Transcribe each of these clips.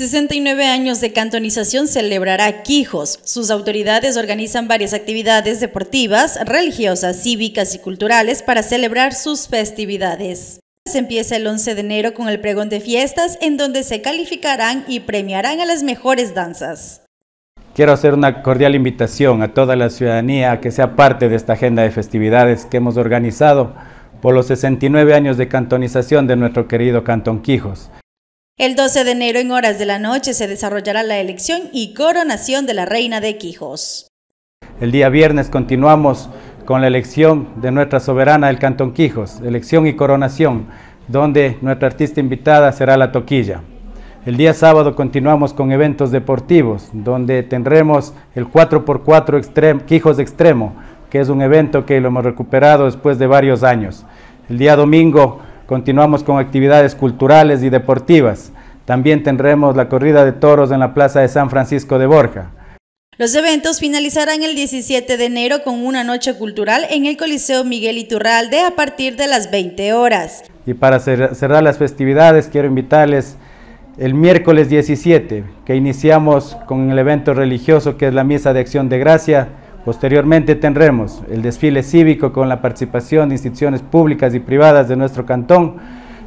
69 años de cantonización celebrará Quijos. Sus autoridades organizan varias actividades deportivas, religiosas, cívicas y culturales para celebrar sus festividades. Se empieza el 11 de enero con el pregón de fiestas en donde se calificarán y premiarán a las mejores danzas. Quiero hacer una cordial invitación a toda la ciudadanía a que sea parte de esta agenda de festividades que hemos organizado por los 69 años de cantonización de nuestro querido Cantón Quijos. El 12 de enero en horas de la noche se desarrollará la elección y coronación de la reina de Quijos. El día viernes continuamos con la elección de nuestra soberana del Cantón Quijos, elección y coronación, donde nuestra artista invitada será la Toquilla. El día sábado continuamos con eventos deportivos, donde tendremos el 4x4 Quijos Extremo, que es un evento que lo hemos recuperado después de varios años. El día domingo continuamos con actividades culturales y deportivas, también tendremos la corrida de toros en la Plaza de San Francisco de Borja. Los eventos finalizarán el 17 de enero con una noche cultural en el Coliseo Miguel Iturralde a partir de las 20 horas. Y para cerrar las festividades quiero invitarles el miércoles 17 que iniciamos con el evento religioso que es la Misa de Acción de Gracia. Posteriormente tendremos el desfile cívico con la participación de instituciones públicas y privadas de nuestro cantón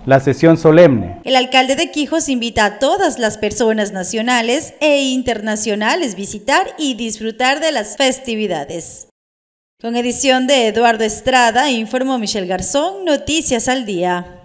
la sesión solemne. El alcalde de Quijos invita a todas las personas nacionales e internacionales a visitar y disfrutar de las festividades. Con edición de Eduardo Estrada, informó Michelle Garzón, Noticias al Día.